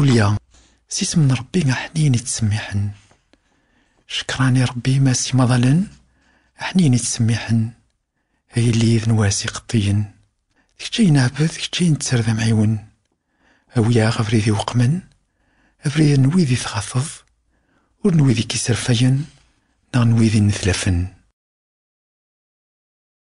توليا سيس من ربي حنين تسميحن شكراني ربي ما سي مظلن حنين تسميحن هي اللي يذن واسي قطين كتشي نعبد كتشي نتسردم عيون أويا غفريدي وقمن أفريد نويدي تغاثض ونويذي نويدي كيسرفين نغ نثلفن